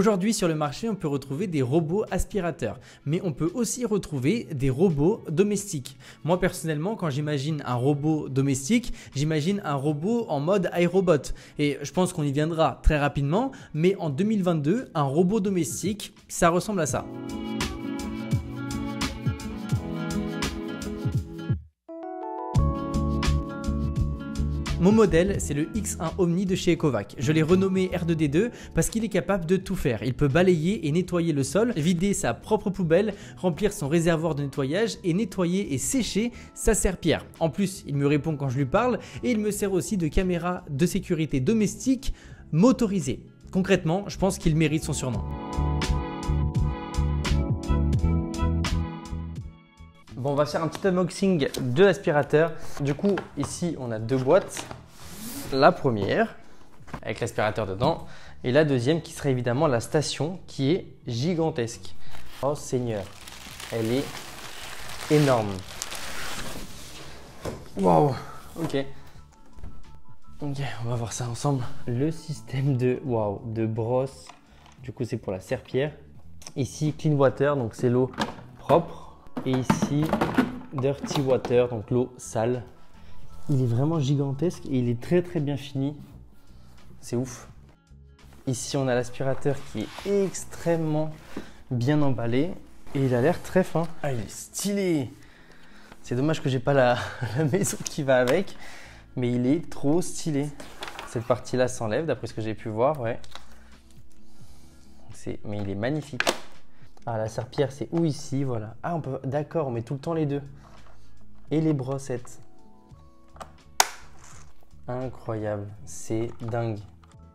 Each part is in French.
Aujourd'hui sur le marché, on peut retrouver des robots aspirateurs, mais on peut aussi retrouver des robots domestiques. Moi personnellement, quand j'imagine un robot domestique, j'imagine un robot en mode iRobot. Et je pense qu'on y viendra très rapidement, mais en 2022, un robot domestique, ça ressemble à ça. Mon modèle, c'est le X1 Omni de chez Ecovac. Je l'ai renommé R2D2 parce qu'il est capable de tout faire. Il peut balayer et nettoyer le sol, vider sa propre poubelle, remplir son réservoir de nettoyage et nettoyer et sécher sa serpillère. En plus, il me répond quand je lui parle et il me sert aussi de caméra de sécurité domestique motorisée. Concrètement, je pense qu'il mérite son surnom. Bon, on va faire un petit unboxing de l'aspirateur. Du coup, ici, on a deux boîtes. La première, avec l'aspirateur dedans, et la deuxième qui serait évidemment la station qui est gigantesque. Oh Seigneur, elle est énorme. Wow, ok. Ok, on va voir ça ensemble. Le système de, waouh, de brosse, du coup c'est pour la serpillère. Ici, clean water, donc c'est l'eau propre. Et ici, Dirty Water, donc l'eau sale. Il est vraiment gigantesque et il est très très bien fini. C'est ouf. Ici, on a l'aspirateur qui est extrêmement bien emballé et il a l'air très fin. Ah, il est stylé. C'est dommage que j'ai pas la, la, maison qui va avec, mais il est trop stylé. Cette partie-là s'enlève, d'après ce que j'ai pu voir, ouais. Mais il est magnifique. Ah, la serpillère, c'est où ici Voilà. Ah, on peut... d'accord, on met tout le temps les deux. Et les brossettes. Incroyable. C'est dingue.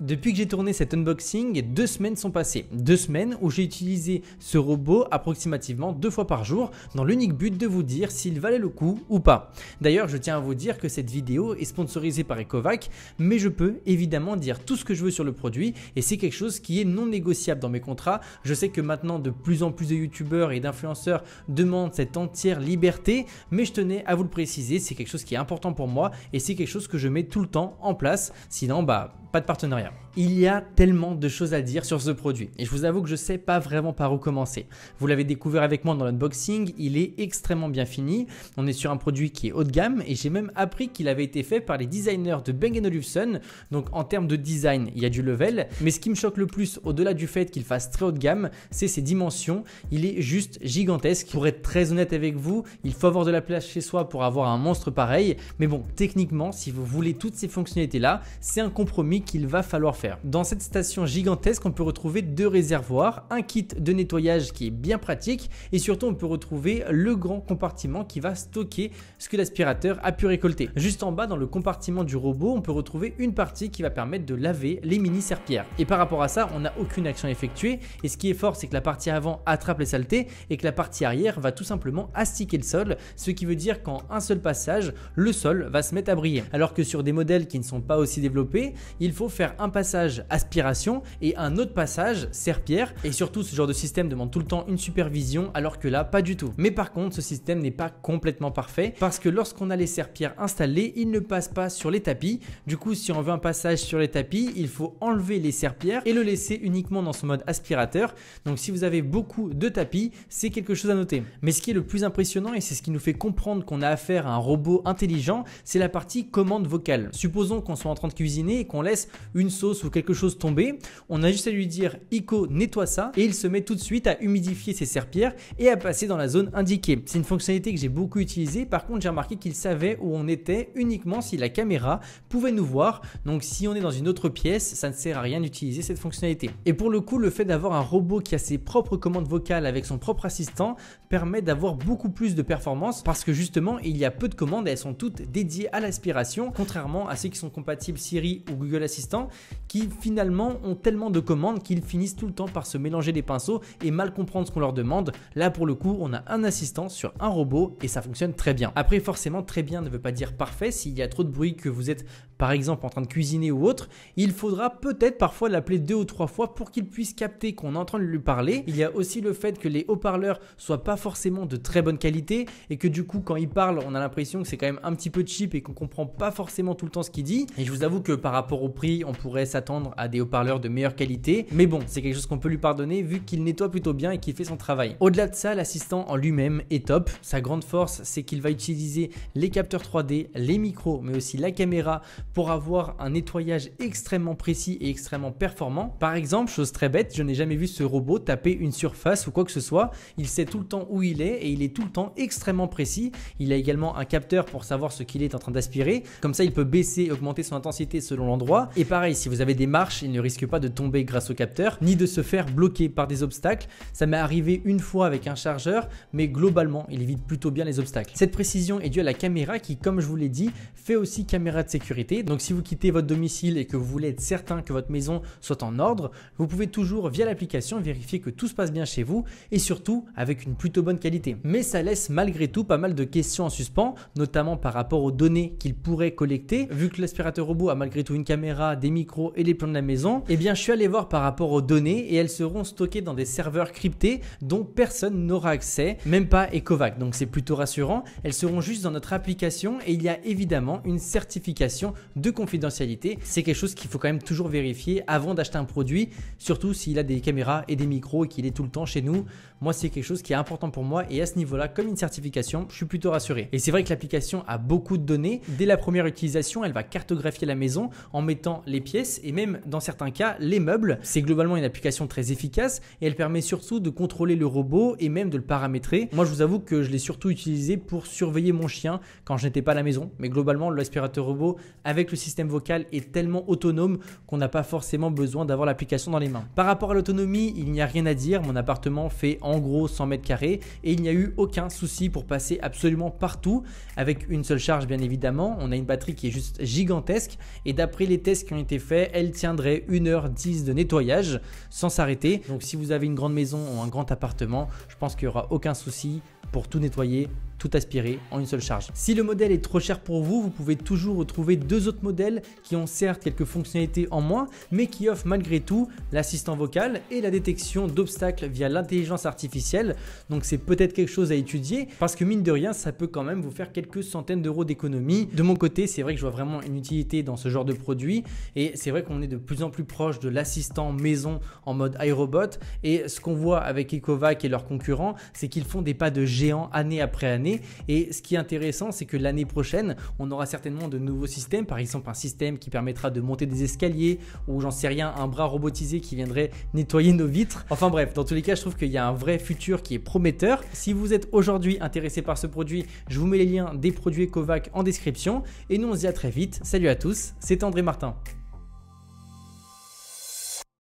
Depuis que j'ai tourné cet unboxing, deux semaines sont passées. Deux semaines où j'ai utilisé ce robot approximativement deux fois par jour dans l'unique but de vous dire s'il valait le coup ou pas. D'ailleurs, je tiens à vous dire que cette vidéo est sponsorisée par Ecovac, mais je peux évidemment dire tout ce que je veux sur le produit et c'est quelque chose qui est non négociable dans mes contrats. Je sais que maintenant de plus en plus de youtubeurs et d'influenceurs demandent cette entière liberté, mais je tenais à vous le préciser, c'est quelque chose qui est important pour moi et c'est quelque chose que je mets tout le temps en place. Sinon, bah pas de partenariat il y a tellement de choses à dire sur ce produit et je vous avoue que je sais pas vraiment par où commencer. Vous l'avez découvert avec moi dans l'unboxing, il est extrêmement bien fini. On est sur un produit qui est haut de gamme et j'ai même appris qu'il avait été fait par les designers de Bang Olufsen. Donc en termes de design, il y a du level, mais ce qui me choque le plus au-delà du fait qu'il fasse très haut de gamme, c'est ses dimensions. Il est juste gigantesque. Pour être très honnête avec vous, il faut avoir de la place chez soi pour avoir un monstre pareil, mais bon, techniquement, si vous voulez toutes ces fonctionnalités là, c'est un compromis qu'il va falloir faire dans cette station gigantesque, on peut retrouver deux réservoirs, un kit de nettoyage qui est bien pratique et surtout on peut retrouver le grand compartiment qui va stocker ce que l'aspirateur a pu récolter. Juste en bas dans le compartiment du robot, on peut retrouver une partie qui va permettre de laver les mini serpillères. Et par rapport à ça, on n'a aucune action effectuée et ce qui est fort, c'est que la partie avant attrape les saletés et que la partie arrière va tout simplement astiquer le sol, ce qui veut dire qu'en un seul passage, le sol va se mettre à briller. Alors que sur des modèles qui ne sont pas aussi développés, il faut faire un passage aspiration et un autre passage serpillère. Et surtout, ce genre de système demande tout le temps une supervision, alors que là, pas du tout. Mais par contre, ce système n'est pas complètement parfait parce que lorsqu'on a les serpillères installées, ils ne passent pas sur les tapis. Du coup, si on veut un passage sur les tapis, il faut enlever les serpillères et le laisser uniquement dans son mode aspirateur. Donc, si vous avez beaucoup de tapis, c'est quelque chose à noter. Mais ce qui est le plus impressionnant et c'est ce qui nous fait comprendre qu'on a affaire à un robot intelligent, c'est la partie commande vocale. Supposons qu'on soit en train de cuisiner et qu'on laisse une sauce quelque chose tomber, on a juste à lui dire Ico nettoie ça et il se met tout de suite à humidifier ses serpillères et à passer dans la zone indiquée. C'est une fonctionnalité que j'ai beaucoup utilisée, par contre j'ai remarqué qu'il savait où on était uniquement si la caméra pouvait nous voir, donc si on est dans une autre pièce, ça ne sert à rien d'utiliser cette fonctionnalité. Et pour le coup, le fait d'avoir un robot qui a ses propres commandes vocales avec son propre assistant permet d'avoir beaucoup plus de performance parce que justement il y a peu de commandes elles sont toutes dédiées à l'aspiration, contrairement à ceux qui sont compatibles Siri ou Google Assistant qui finalement ont tellement de commandes qu'ils finissent tout le temps par se mélanger les pinceaux et mal comprendre ce qu'on leur demande. Là pour le coup, on a un assistant sur un robot et ça fonctionne très bien. Après forcément très bien ne veut pas dire parfait, s'il y a trop de bruit que vous êtes par exemple en train de cuisiner ou autre, il faudra peut-être parfois l'appeler deux ou trois fois pour qu'il puisse capter qu'on est en train de lui parler. Il y a aussi le fait que les haut-parleurs soient pas forcément de très bonne qualité et que du coup quand il parle on a l'impression que c'est quand même un petit peu cheap et qu'on comprend pas forcément tout le temps ce qu'il dit. Et je vous avoue que par rapport au prix on pourrait s'attendre à des haut-parleurs de meilleure qualité, mais bon c'est quelque chose qu'on peut lui pardonner vu qu'il nettoie plutôt bien et qu'il fait son travail. Au-delà de ça l'assistant en lui-même est top. Sa grande force c'est qu'il va utiliser les capteurs 3D, les micros mais aussi la caméra pour avoir un nettoyage extrêmement précis et extrêmement performant. Par exemple, chose très bête, je n'ai jamais vu ce robot taper une surface ou quoi que ce soit. Il sait tout le temps où il est et il est tout le temps extrêmement précis. Il a également un capteur pour savoir ce qu'il est en train d'aspirer. Comme ça, il peut baisser et augmenter son intensité selon l'endroit. Et pareil, si vous avez des marches, il ne risque pas de tomber grâce au capteur, ni de se faire bloquer par des obstacles. Ça m'est arrivé une fois avec un chargeur, mais globalement, il évite plutôt bien les obstacles. Cette précision est due à la caméra qui, comme je vous l'ai dit, fait aussi caméra de sécurité. Donc si vous quittez votre domicile et que vous voulez être certain que votre maison soit en ordre, vous pouvez toujours via l'application vérifier que tout se passe bien chez vous et surtout avec une plutôt bonne qualité. Mais ça laisse malgré tout pas mal de questions en suspens, notamment par rapport aux données qu'il pourrait collecter. Vu que l'aspirateur robot a malgré tout une caméra, des micros et les plans de la maison, eh bien je suis allé voir par rapport aux données et elles seront stockées dans des serveurs cryptés dont personne n'aura accès, même pas Ecovac. Donc c'est plutôt rassurant. Elles seront juste dans notre application et il y a évidemment une certification de confidentialité. C'est quelque chose qu'il faut quand même toujours vérifier avant d'acheter un produit, surtout s'il a des caméras et des micros et qu'il est tout le temps chez nous. Moi, c'est quelque chose qui est important pour moi et à ce niveau-là, comme une certification, je suis plutôt rassuré. Et c'est vrai que l'application a beaucoup de données. Dès la première utilisation, elle va cartographier la maison en mettant les pièces et même dans certains cas les meubles. C'est globalement une application très efficace et elle permet surtout de contrôler le robot et même de le paramétrer. Moi, je vous avoue que je l'ai surtout utilisé pour surveiller mon chien quand je n'étais pas à la maison. Mais globalement, l'aspirateur robot avec le système vocal est tellement autonome qu'on n'a pas forcément besoin d'avoir l'application dans les mains. Par rapport à l'autonomie, il n'y a rien à dire. Mon appartement fait en gros 100 mètres carrés et il n'y a eu aucun souci pour passer absolument partout avec une seule charge bien évidemment. On a une batterie qui est juste gigantesque et d'après les tests qui ont été faits, elle tiendrait 1h10 de nettoyage sans s'arrêter. Donc si vous avez une grande maison ou un grand appartement, je pense qu'il n'y aura aucun souci pour tout nettoyer tout aspirer en une seule charge. Si le modèle est trop cher pour vous, vous pouvez toujours retrouver deux autres modèles qui ont certes quelques fonctionnalités en moins, mais qui offrent malgré tout l'assistant vocal et la détection d'obstacles via l'intelligence artificielle. Donc c'est peut-être quelque chose à étudier, parce que mine de rien, ça peut quand même vous faire quelques centaines d'euros d'économie. De mon côté, c'est vrai que je vois vraiment une utilité dans ce genre de produit, et c'est vrai qu'on est de plus en plus proche de l'assistant maison en mode iRobot, et ce qu'on voit avec Ecovac et leurs concurrents, c'est qu'ils font des pas de géant année après année et ce qui est intéressant, c'est que l'année prochaine, on aura certainement de nouveaux systèmes, par exemple un système qui permettra de monter des escaliers ou j'en sais rien, un bras robotisé qui viendrait nettoyer nos vitres. Enfin bref, dans tous les cas, je trouve qu'il y a un vrai futur qui est prometteur. Si vous êtes aujourd'hui intéressé par ce produit, je vous mets les liens des produits Kovac en description. Et nous, on se dit à très vite. Salut à tous, c'est André Martin.